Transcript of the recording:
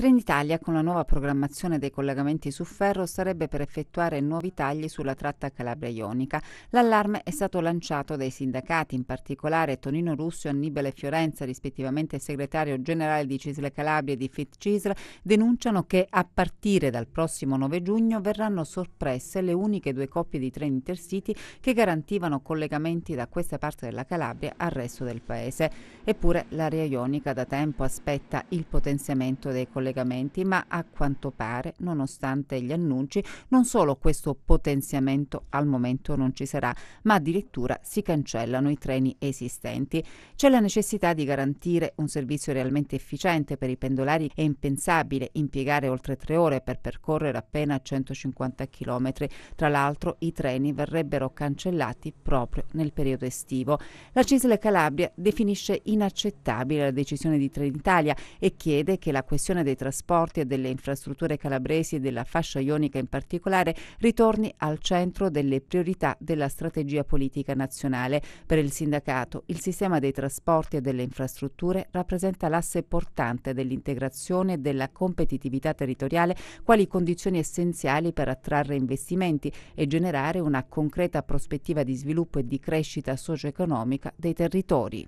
Trenitalia con la nuova programmazione dei collegamenti su ferro sarebbe per effettuare nuovi tagli sulla tratta Calabria Ionica. L'allarme è stato lanciato dai sindacati, in particolare Tonino Russo e Annibale Fiorenza, rispettivamente segretario generale di Cisle Calabria e di Fit Cisle, denunciano che a partire dal prossimo 9 giugno verranno soppresse le uniche due coppie di treni intercity che garantivano collegamenti da questa parte della Calabria al resto del paese. Eppure l'area ionica da tempo aspetta il potenziamento dei collegamenti collegamenti, ma a quanto pare, nonostante gli annunci, non solo questo potenziamento al momento non ci sarà, ma addirittura si cancellano i treni esistenti. C'è la necessità di garantire un servizio realmente efficiente per i pendolari, è impensabile impiegare oltre tre ore per percorrere appena 150 km. Tra l'altro i treni verrebbero cancellati proprio nel periodo estivo. La Cisle Calabria definisce inaccettabile la decisione di Trenitalia e chiede che la questione dei trasporti e delle infrastrutture calabresi e della fascia ionica in particolare ritorni al centro delle priorità della strategia politica nazionale. Per il sindacato il sistema dei trasporti e delle infrastrutture rappresenta l'asse portante dell'integrazione e della competitività territoriale quali condizioni essenziali per attrarre investimenti e generare una concreta prospettiva di sviluppo e di crescita socio-economica dei territori.